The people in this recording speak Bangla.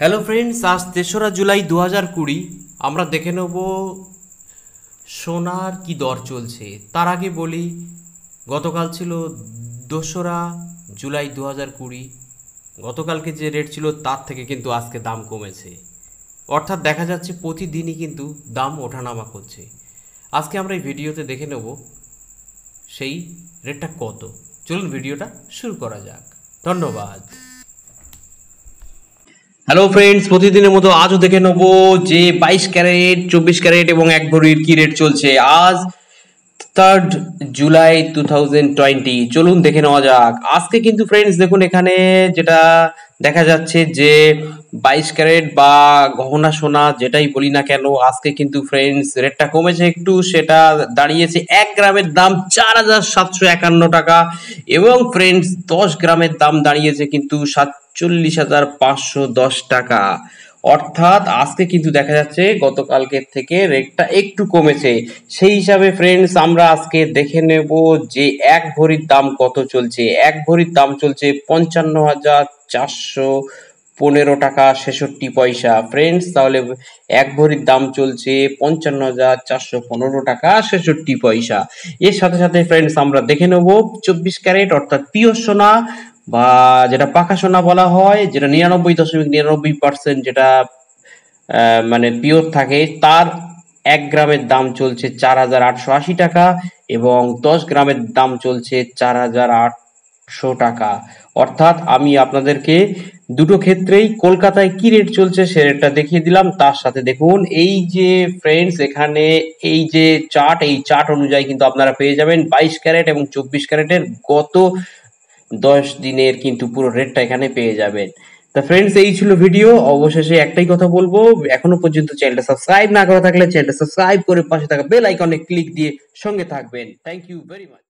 হ্যালো ফ্রেন্ডস আজ তেসরা জুলাই দু হাজার কুড়ি আমরা দেখে নেব সোনার কি দর চলছে তার আগে বলি গতকাল ছিল দোসরা জুলাই দু হাজার কুড়ি গতকালকে যে রেট ছিল তার থেকে কিন্তু আজকে দাম কমেছে অর্থাৎ দেখা যাচ্ছে প্রতিদিনই কিন্তু দাম ওঠানামা করছে আজকে আমরা এই ভিডিওতে দেখে নেব সেই রেটটা কত চলুন ভিডিওটা শুরু করা যাক ধন্যবাদ হ্যালো ফ্রেন্ডস প্রতিদিনের মতো আজও দেখে নেবো যে বাইশ ক্যারেট চব্বিশ ক্যারেট এবং এক ভরির কি রেট চলছে আজ third July two thousand twenty চলুন দেখে নেওয়া যাক আজকে কিন্তু ফ্রেন্ডস দেখুন এখানে যেটা দেখা যাচ্ছে যে বাইশ ক্যারেট বা গহনা সোনা যেটাই বলি না কেন আজকে কিন্তু ফ্রেন্ডস রেটটা কমেছে একটু সেটা দাঁড়িয়েছে এক গ্রামের দাম চার হাজার সাতশো একান্ন টাকা এবং ফ্রেন্ডস দশ গ্রামের দাম দাঁড়িয়েছে কিন্তু সাতচল্লিশ হাজার পাঁচশো দশ টাকা অর্থাৎ আজকে কিন্তু দেখা যাচ্ছে গতকালকের থেকে রেটটা একটু কমেছে সেই হিসাবে ফ্রেন্ডস আমরা আজকে দেখে নেব যে এক ভরির দাম কত চলছে এক ভরির দাম চলছে পঞ্চান্ন হাজার চারশো পনেরো টাকা ছেষট্টি পয়সা ফ্রেন্ডস তাহলে এক ভরির দাম চলছে পঞ্চান্ন হাজার চারশো পনেরো টাকা ছেষট্টি পয়সা এর সাথে সাথে ফ্রেন্ডস আমরা দেখে নেব চব্বিশ ক্যারেট অর্থাৎ পিওর সোনা বা যেটা পাকা সোনা বলা হয় যেটা নিরানব্বই দশমিক নিরানব্বই পার্সেন্ট যেটা মানে পিওর থাকে তার এক গ্রামের দাম চলছে চার হাজার আটশো আশি টাকা এবং দশ গ্রামের দাম চলছে চার হাজার আটশো টাকা অর্থাৎ আমি আপনাদেরকে দুটো ক্ষেত্রেই কলকাতায় কি রেট চলছে সে রেটটা দেখিয়ে দিলাম তার সাথে দেখুন এই যে ফ্রেন্ডস এখানে এই যে চার্ট এই চার্ট অনুযায়ী কিন্তু আপনারা পেয়ে যাবেন বাইশ ক্যারেট এবং চব্বিশ ক্যারেটের গত দশ দিনের কিন্তু পুরো রেটটা এখানে পেয়ে যাবেন তা ফ্রেন্ডস এই ছিল ভিডিও অবশেষে একটাই কথা বলবো এখনো পর্যন্ত চ্যানেলটা সাবস্ক্রাইব না করা থাকলে চ্যানেলটা সাবস্ক্রাইব করে পাশে থাকা বেল আইকনে ক্লিক দিয়ে সঙ্গে থাকবেন থ্যাংক ইউ ভেরি মাচ